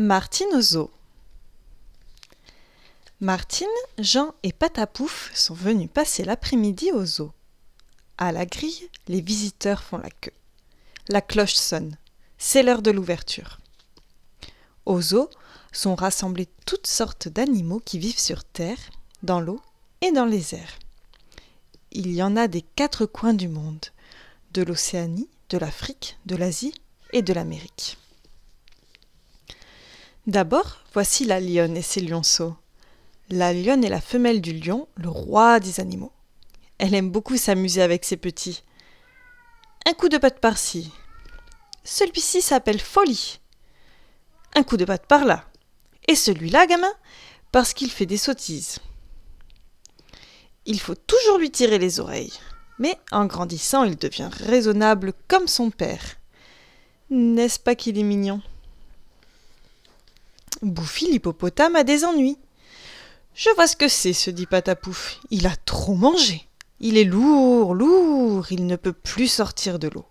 Martine eaux. Martine, Jean et Patapouf sont venus passer l'après-midi aux zoo. À la grille, les visiteurs font la queue. La cloche sonne. C'est l'heure de l'ouverture. Aux zoo sont rassemblés toutes sortes d'animaux qui vivent sur terre, dans l'eau et dans les airs. Il y en a des quatre coins du monde, de l'Océanie, de l'Afrique, de l'Asie et de l'Amérique. D'abord, voici la lionne et ses lionceaux. La lionne est la femelle du lion, le roi des animaux. Elle aime beaucoup s'amuser avec ses petits. Un coup de patte par-ci. Celui-ci s'appelle Folie. Un coup de patte par-là. Et celui-là, gamin, parce qu'il fait des sottises. Il faut toujours lui tirer les oreilles. Mais en grandissant, il devient raisonnable comme son père. N'est-ce pas qu'il est mignon Bouffie, l'hippopotame a des ennuis. Je vois ce que c'est, se dit Patapouf. Il a trop mangé. Il est lourd, lourd, il ne peut plus sortir de l'eau.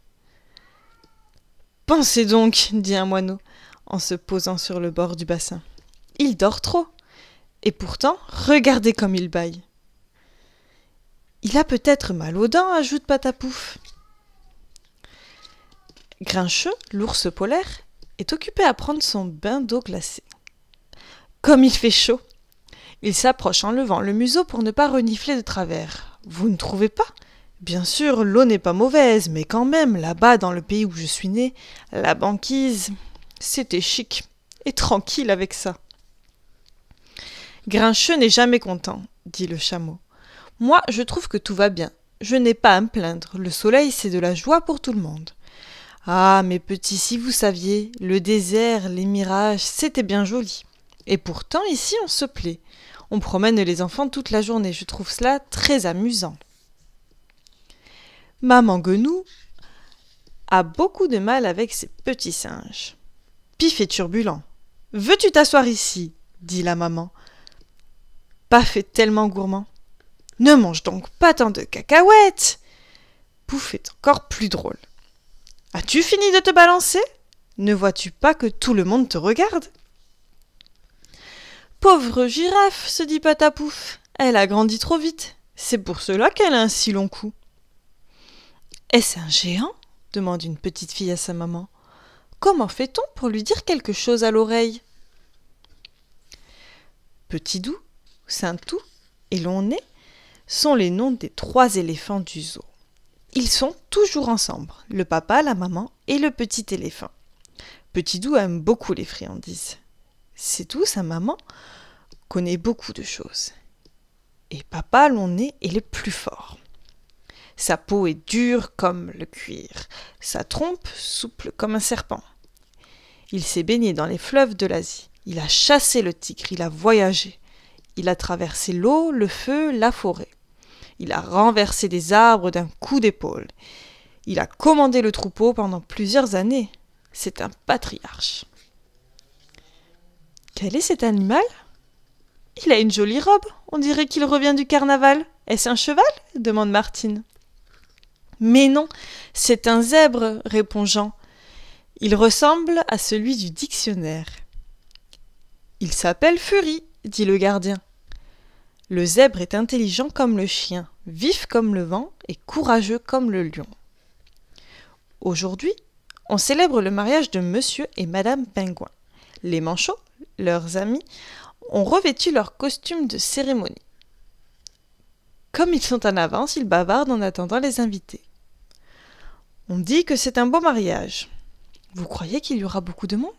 Pensez donc, dit un moineau, en se posant sur le bord du bassin. Il dort trop. Et pourtant, regardez comme il baille. « Il a peut-être mal aux dents, ajoute Patapouf. Grincheux, l'ours polaire, est occupé à prendre son bain d'eau glacée. Comme il fait chaud. Il s'approche en levant le museau pour ne pas renifler de travers. Vous ne trouvez pas Bien sûr, l'eau n'est pas mauvaise, mais quand même, là-bas, dans le pays où je suis né, la banquise, c'était chic et tranquille avec ça. Grincheux n'est jamais content, dit le chameau. Moi, je trouve que tout va bien. Je n'ai pas à me plaindre. Le soleil, c'est de la joie pour tout le monde. Ah, mes petits, si vous saviez, le désert, les mirages, c'était bien joli. Et pourtant, ici, on se plaît. On promène les enfants toute la journée. Je trouve cela très amusant. Maman Guenou a beaucoup de mal avec ses petits singes. Pif est turbulent. Veux-tu t'asseoir ici dit la maman. Paf est tellement gourmand. Ne mange donc pas tant de cacahuètes Pouf est encore plus drôle. As-tu fini de te balancer Ne vois-tu pas que tout le monde te regarde Pauvre girafe, se dit Patapouf, elle a grandi trop vite. C'est pour cela qu'elle a un si long cou. Est-ce un géant demande une petite fille à sa maman. Comment fait-on pour lui dire quelque chose à l'oreille Petit Doux, Saintou et Lonné sont les noms des trois éléphants du zoo. Ils sont toujours ensemble, le papa, la maman et le petit éléphant. Petit Doux aime beaucoup les friandises. C'est tout, sa maman connaît beaucoup de choses. Et papa, l'on est, il est plus fort. Sa peau est dure comme le cuir, sa trompe souple comme un serpent. Il s'est baigné dans les fleuves de l'Asie, il a chassé le tigre, il a voyagé, il a traversé l'eau, le feu, la forêt. Il a renversé des arbres d'un coup d'épaule. Il a commandé le troupeau pendant plusieurs années. C'est un patriarche. Quel est cet animal Il a une jolie robe, on dirait qu'il revient du carnaval. Est-ce un cheval demande Martine. Mais non, c'est un zèbre, répond Jean. Il ressemble à celui du dictionnaire. Il s'appelle Fury, dit le gardien. Le zèbre est intelligent comme le chien, vif comme le vent et courageux comme le lion. Aujourd'hui, on célèbre le mariage de monsieur et madame Pingouin. Les manchots leurs amis, ont revêtu leur costume de cérémonie. Comme ils sont en avance, ils bavardent en attendant les invités. On dit que c'est un beau mariage. Vous croyez qu'il y aura beaucoup de monde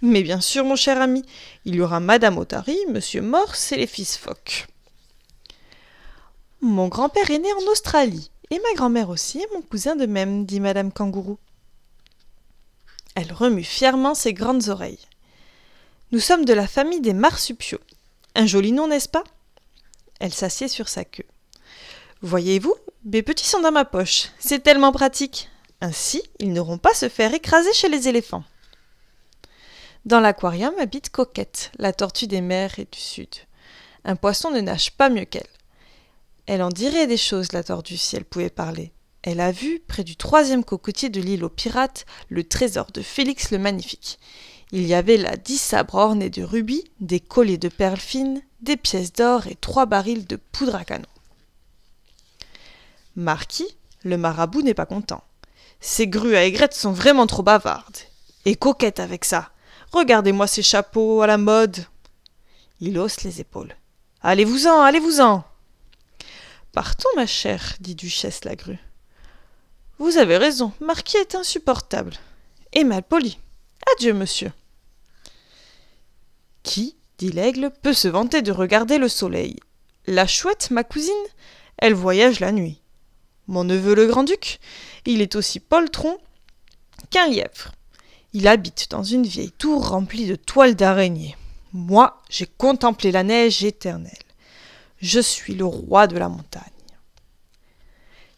Mais bien sûr, mon cher ami, il y aura Madame Otari, Monsieur Morse et les fils Foch. Mon grand-père est né en Australie, et ma grand-mère aussi, et mon cousin de même, dit Madame Kangourou. Elle remue fièrement ses grandes oreilles. Nous sommes de la famille des marsupiaux. Un joli nom, n'est-ce pas Elle s'assied sur sa queue. Voyez-vous, mes petits sont dans ma poche. C'est tellement pratique. Ainsi, ils n'auront pas à se faire écraser chez les éléphants. Dans l'aquarium habite Coquette, la tortue des mers et du sud. Un poisson ne nage pas mieux qu'elle. Elle en dirait des choses, la tortue, si elle pouvait parler. Elle a vu, près du troisième cocotier de l'île aux pirates, le trésor de Félix le Magnifique. Il y avait là dix sabres ornés de rubis, des colliers de perles fines, des pièces d'or et trois barils de poudre à canon. Marquis, le marabout n'est pas content. Ces grues à aigrettes sont vraiment trop bavardes. Et coquettes avec ça. Regardez-moi ces chapeaux à la mode. Il hausse les épaules. Allez-vous-en, allez-vous-en. Partons, ma chère, dit Duchesse la grue. Vous avez raison, Marquis est insupportable. Et mal poli. Adieu, monsieur. Qui, dit l'aigle, peut se vanter de regarder le soleil La chouette, ma cousine, elle voyage la nuit. Mon neveu le grand-duc, il est aussi poltron qu'un lièvre. Il habite dans une vieille tour remplie de toiles d'araignées. Moi, j'ai contemplé la neige éternelle. Je suis le roi de la montagne.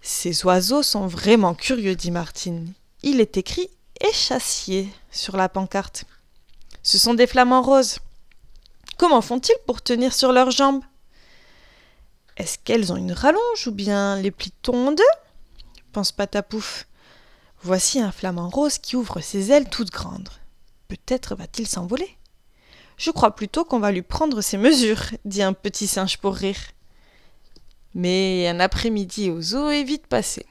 Ces oiseaux sont vraiment curieux, dit Martine. Il est écrit échassier sur la pancarte. Ce sont des flamants roses. Comment font-ils pour tenir sur leurs jambes Est-ce qu'elles ont une rallonge ou bien les plis t en pense Patapouf. Voici un flamant rose qui ouvre ses ailes toutes grandes. Peut-être va-t-il s'envoler. Je crois plutôt qu'on va lui prendre ses mesures, dit un petit singe pour rire. Mais un après-midi aux eaux est vite passé.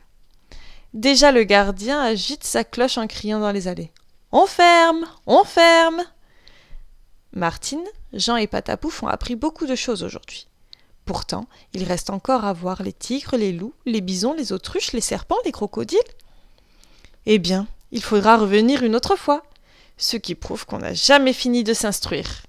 Déjà le gardien agite sa cloche en criant dans les allées. On ferme, on ferme. Martine, Jean et Patapouf ont appris beaucoup de choses aujourd'hui. Pourtant, il reste encore à voir les tigres, les loups, les bisons, les autruches, les serpents, les crocodiles. Eh bien, il faudra revenir une autre fois, ce qui prouve qu'on n'a jamais fini de s'instruire.